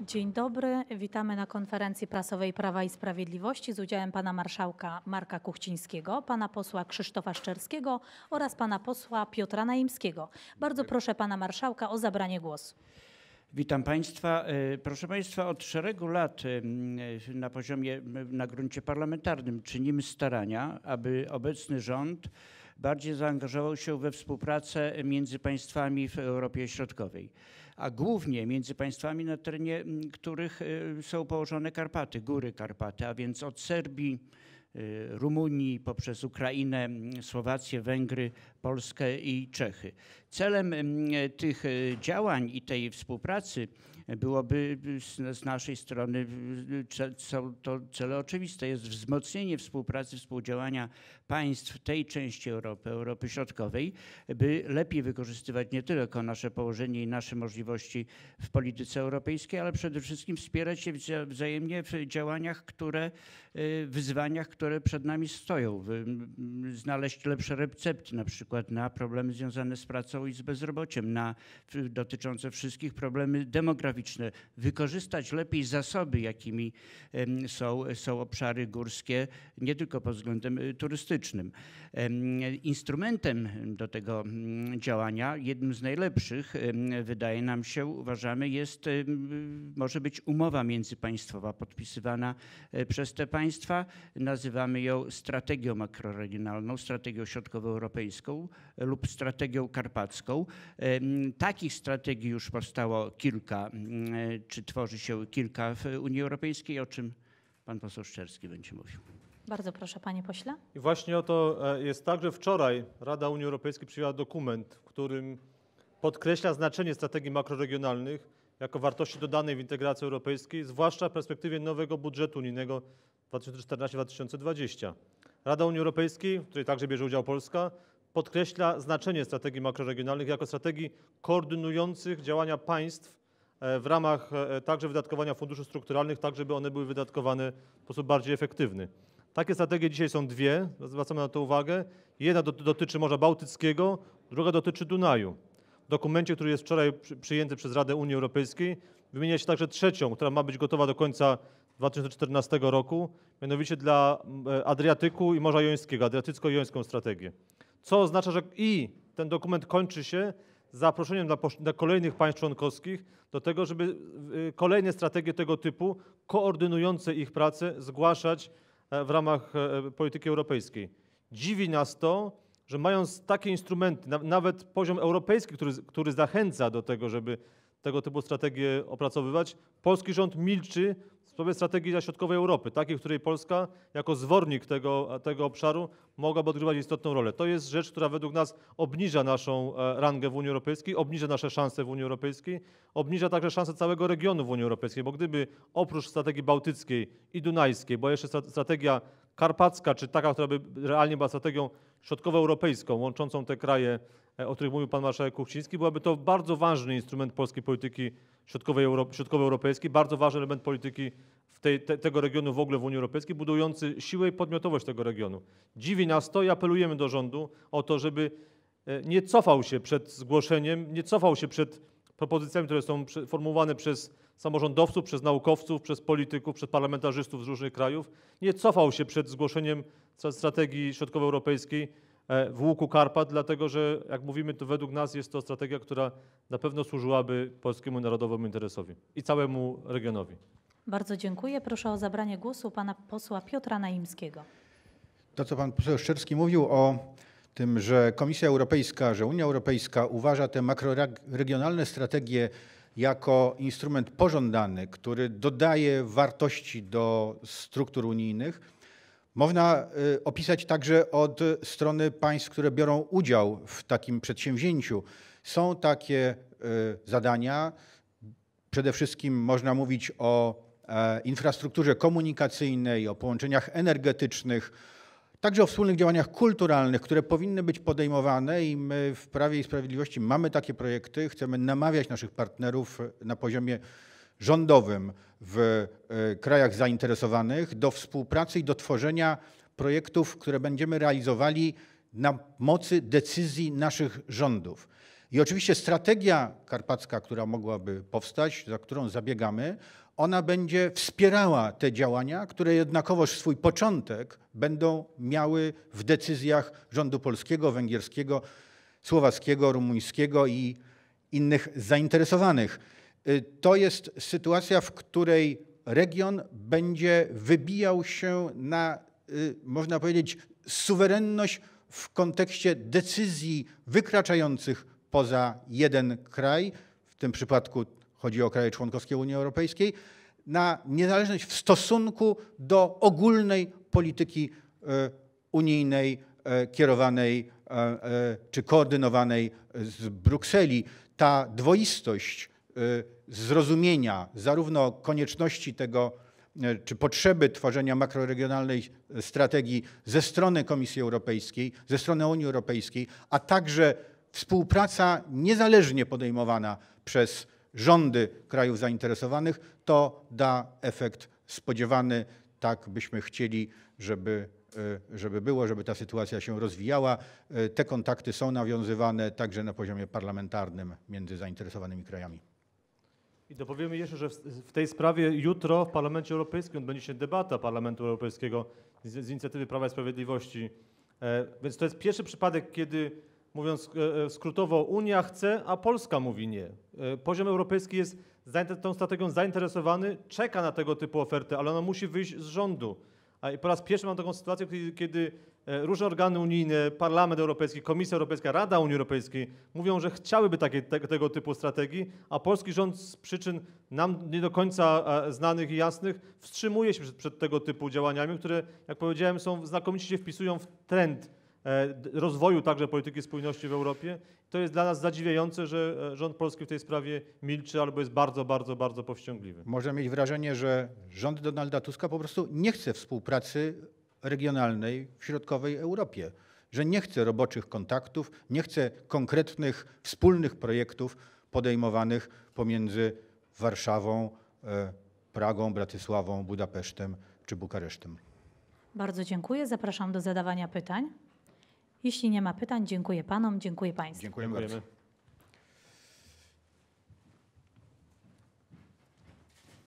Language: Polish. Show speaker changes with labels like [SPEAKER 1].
[SPEAKER 1] Dzień dobry, witamy na konferencji prasowej Prawa i Sprawiedliwości z udziałem pana marszałka Marka Kuchcińskiego, pana posła Krzysztofa Szczerskiego oraz pana posła Piotra Naimskiego. Bardzo proszę pana marszałka o zabranie głosu.
[SPEAKER 2] Witam Państwa. E, proszę Państwa, od szeregu lat e, e, na poziomie, na gruncie parlamentarnym czynimy starania, aby obecny rząd bardziej zaangażował się we współpracę między państwami w Europie Środkowej a głównie między państwami, na terenie których y, są położone Karpaty, góry Karpaty, a więc od Serbii, y, Rumunii, poprzez Ukrainę, Słowację, Węgry, Polskę i Czechy. Celem tych y, działań i tej współpracy byłoby z naszej strony, są to cele oczywiste, jest wzmocnienie współpracy, współdziałania państw tej części Europy, Europy Środkowej, by lepiej wykorzystywać nie tylko nasze położenie i nasze możliwości w polityce europejskiej, ale przede wszystkim wspierać się wzajemnie w działaniach, które, y, wyzwaniach, które przed nami stoją. Znaleźć lepsze recepty na przykład na problemy związane z pracą i z bezrobociem, na dotyczące wszystkich problemy demograficzne, wykorzystać lepiej zasoby, jakimi są, są obszary górskie, nie tylko pod względem y, turystycznym, Instrumentem do tego mm, działania, jednym z najlepszych, wydaje nam się, uważamy, jest, może być umowa międzypaństwowa podpisywana e, przez te państwa. Nazywamy ją strategią makroregionalną, strategią środkowoeuropejską lub strategią karpacką. Takich strategii już powstało kilka, mm, e, czy tworzy się kilka w Unii Europejskiej, o czym Pan poseł Szczerski będzie mówił.
[SPEAKER 1] Bardzo proszę, panie pośle.
[SPEAKER 3] I właśnie oto e, jest tak, że wczoraj Rada Unii Europejskiej przyjęła dokument, w którym podkreśla znaczenie strategii makroregionalnych jako wartości dodanej w integracji europejskiej, zwłaszcza w perspektywie nowego budżetu unijnego 2014-2020. Rada Unii Europejskiej, w której także bierze udział Polska, podkreśla znaczenie strategii makroregionalnych jako strategii koordynujących działania państw E, w ramach e, także wydatkowania funduszy strukturalnych, tak żeby one były wydatkowane w sposób bardziej efektywny. Takie strategie dzisiaj są dwie, zwracamy na to uwagę. Jedna dotyczy Morza Bałtyckiego, druga dotyczy Dunaju. W dokumencie, który jest wczoraj przyjęty przez Radę Unii Europejskiej, wymienia się także trzecią, która ma być gotowa do końca 2014 roku, mianowicie dla e, Adriatyku i Morza Jońskiego, Adriatycko-Jońską strategię. Co oznacza, że i ten dokument kończy się zaproszeniem dla, dla kolejnych państw członkowskich do tego, żeby y, kolejne strategie tego typu, koordynujące ich pracę, zgłaszać e, w ramach e, polityki europejskiej. Dziwi nas to, że mając takie instrumenty, nawet poziom europejski, który, który zachęca do tego, żeby tego typu strategie opracowywać, polski rząd milczy w sprawie strategii dla środkowej Europy, takiej, w której Polska jako zwornik tego, tego obszaru mogłaby odgrywać istotną rolę. To jest rzecz, która według nas obniża naszą e, rangę w Unii Europejskiej, obniża nasze szanse w Unii Europejskiej, obniża także szanse całego regionu w Unii Europejskiej, bo gdyby oprócz strategii bałtyckiej i dunajskiej, bo jeszcze strategia karpacka, czy taka, która by realnie była strategią środkowoeuropejską, łączącą te kraje, e, o których mówił pan marszałek Kuchciński, byłaby to bardzo ważny instrument polskiej polityki środkowej środkowoeuropejskiej, bardzo ważny element polityki tej, te, tego regionu w ogóle w Unii Europejskiej, budujący siłę i podmiotowość tego regionu. Dziwi nas to i apelujemy do rządu o to, żeby e, nie cofał się przed zgłoszeniem, nie cofał się przed propozycjami, które są formułowane przez samorządowców, przez naukowców, przez polityków, przez parlamentarzystów z różnych krajów, nie cofał się przed zgłoszeniem strategii środkowoeuropejskiej e, w łuku Karpat, dlatego że, jak mówimy, to według nas jest to strategia, która na pewno służyłaby polskiemu narodowemu interesowi i całemu regionowi.
[SPEAKER 1] Bardzo dziękuję. Proszę o zabranie głosu pana posła Piotra Naimskiego.
[SPEAKER 4] To, co pan poseł Szczerski mówił o tym, że Komisja Europejska, że Unia Europejska uważa te makroregionalne strategie jako instrument pożądany, który dodaje wartości do struktur unijnych, można y, opisać także od strony państw, które biorą udział w takim przedsięwzięciu. Są takie y, zadania. Przede wszystkim można mówić o e, infrastrukturze komunikacyjnej, o połączeniach energetycznych, Także o wspólnych działaniach kulturalnych, które powinny być podejmowane i my w Prawie i Sprawiedliwości mamy takie projekty, chcemy namawiać naszych partnerów na poziomie rządowym w e, krajach zainteresowanych do współpracy i do tworzenia projektów, które będziemy realizowali na mocy decyzji naszych rządów. I oczywiście strategia karpacka, która mogłaby powstać, za którą zabiegamy, ona będzie wspierała te działania, które jednakowoż swój początek będą miały w decyzjach rządu polskiego, węgierskiego, słowackiego, rumuńskiego i innych zainteresowanych. Y, to jest sytuacja, w której region będzie wybijał się na, y, można powiedzieć, suwerenność w kontekście decyzji wykraczających poza jeden kraj, w tym przypadku chodzi o kraje członkowskie Unii Europejskiej, na niezależność w stosunku do ogólnej polityki e, unijnej e, kierowanej e, czy koordynowanej z Brukseli. Ta dwoistość zrozumienia zarówno konieczności tego, czy potrzeby tworzenia makroregionalnej strategii ze strony Komisji Europejskiej, ze strony Unii Europejskiej, a także współpraca niezależnie podejmowana przez rządy krajów zainteresowanych, to da efekt spodziewany. Tak byśmy chcieli, żeby, e, żeby było, żeby ta sytuacja się rozwijała. E, te kontakty są nawiązywane także na poziomie parlamentarnym między zainteresowanymi krajami.
[SPEAKER 3] I dopowiemy jeszcze, że w
[SPEAKER 4] tej sprawie jutro
[SPEAKER 3] w Parlamencie Europejskim odbędzie się debata Parlamentu Europejskiego z, z inicjatywy Prawa i Sprawiedliwości. E, więc to jest pierwszy przypadek, kiedy mówiąc e, e, skrótowo, Unia chce, a Polska mówi nie. E, poziom europejski jest tą strategią zainteresowany, czeka na tego typu ofertę, ale ona musi wyjść z rządu. I po raz pierwszy mam taką sytuację, kiedy różne organy unijne, Parlament Europejski, Komisja Europejska, Rada Unii Europejskiej mówią, że chciałyby takie, te, tego typu strategii, a polski rząd z przyczyn nam nie do końca znanych i jasnych wstrzymuje się przed, przed tego typu działaniami, które, jak powiedziałem, są znakomicie się wpisują w trend E, rozwoju także polityki spójności w Europie. To jest dla nas zadziwiające, że e, rząd polski w tej sprawie milczy albo jest bardzo, bardzo, bardzo powściągliwy.
[SPEAKER 4] Można mieć wrażenie, że rząd Donalda Tuska po prostu nie chce współpracy regionalnej w środkowej Europie, że nie chce roboczych kontaktów, nie chce konkretnych wspólnych projektów podejmowanych pomiędzy Warszawą, e, Pragą, Bratysławą, Budapesztem czy Bukaresztem.
[SPEAKER 1] Bardzo dziękuję. Zapraszam do zadawania pytań. Jeśli nie ma pytań, dziękuję panom, dziękuję państwu. Dziękujemy
[SPEAKER 4] bardzo.